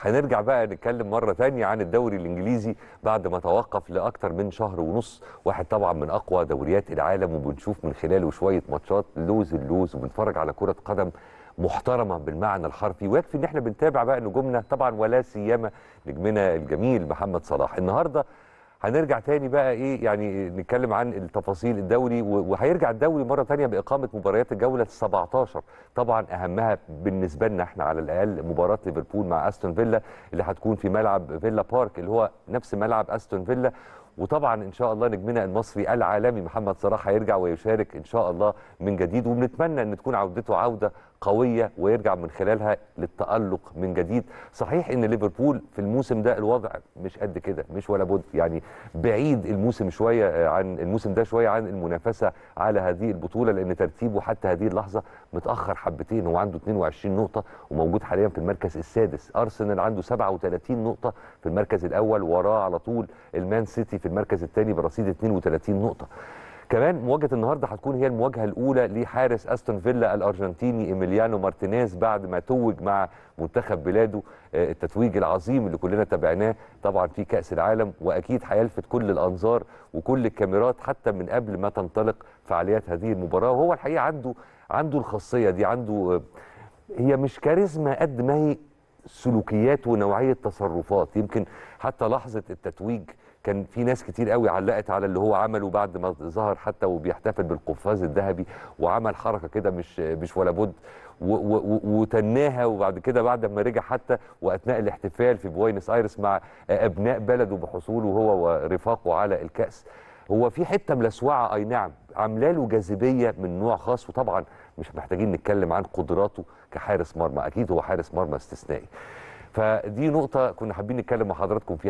هنرجع بقى نتكلم مرة تانية عن الدوري الإنجليزي بعد ما توقف لأكثر من شهر ونص واحد طبعا من أقوى دوريات العالم وبنشوف من خلاله شوية ماتشات لوز اللوز وبنتفرج على كرة قدم محترمة بالمعنى الحرفي ويكفي إن احنا بنتابع بقى نجومنا طبعا ولا سيما نجمنا الجميل محمد صلاح النهاردة هنرجع تاني بقى ايه يعني نتكلم عن التفاصيل الدوري وهيرجع الدوري مره تانيه باقامه مباريات الجوله 17 طبعا اهمها بالنسبه لنا احنا على الاقل مباراه ليفربول مع استون فيلا اللي هتكون في ملعب فيلا بارك اللي هو نفس ملعب استون فيلا وطبعا ان شاء الله نجمنا المصري العالمي محمد صلاح هيرجع ويشارك ان شاء الله من جديد وبنتمنى ان تكون عودته عوده قويه ويرجع من خلالها للتالق من جديد صحيح ان ليفربول في الموسم ده الوضع مش قد كده مش ولا بد يعني بعيد الموسم شويه آه، عن الموسم ده شويه عن المنافسه على هذه البطوله لان ترتيبه حتى هذه اللحظه متاخر حبتين هو عنده 22 نقطه وموجود حاليا في المركز السادس ارسنال عنده 37 نقطه في المركز الاول وراه على طول المان سيتي في المركز الثاني برصيد 32 نقطه كمان مواجهه النهارده هتكون هي المواجهه الاولى لحارس استون فيلا الارجنتيني ايميليانو مارتينيز بعد ما توج مع منتخب بلاده آه، التتويج العظيم اللي كلنا تابعناه طبعا في كاس العالم واكيد هيلفت كل الانظار وكل الكاميرات حتى من قبل ما تنطلق فعاليات هذه المباراه وهو الحقيقه عنده عنده الخاصيه دي عنده آه، هي مش كاريزما قد ما هي سلوكيات ونوعيه تصرفات يمكن حتى لحظه التتويج كان في ناس كتير قوي علقت على اللي هو عمله بعد ما ظهر حتى وبيحتفل بالقفاز الذهبي وعمل حركه كده مش مش ولا بد وتناها وبعد كده بعد ما رجع حتى واثناء الاحتفال في بوينس ايرس مع ابناء بلده بحصوله هو ورفاقه على الكاس هو في حته ملسوعه اي نعم عامله له جاذبيه من نوع خاص وطبعا مش محتاجين نتكلم عن قدراته كحارس مرمى اكيد هو حارس مرمى استثنائي فدي نقطه كنا حابين نتكلم مع حضراتكم فيها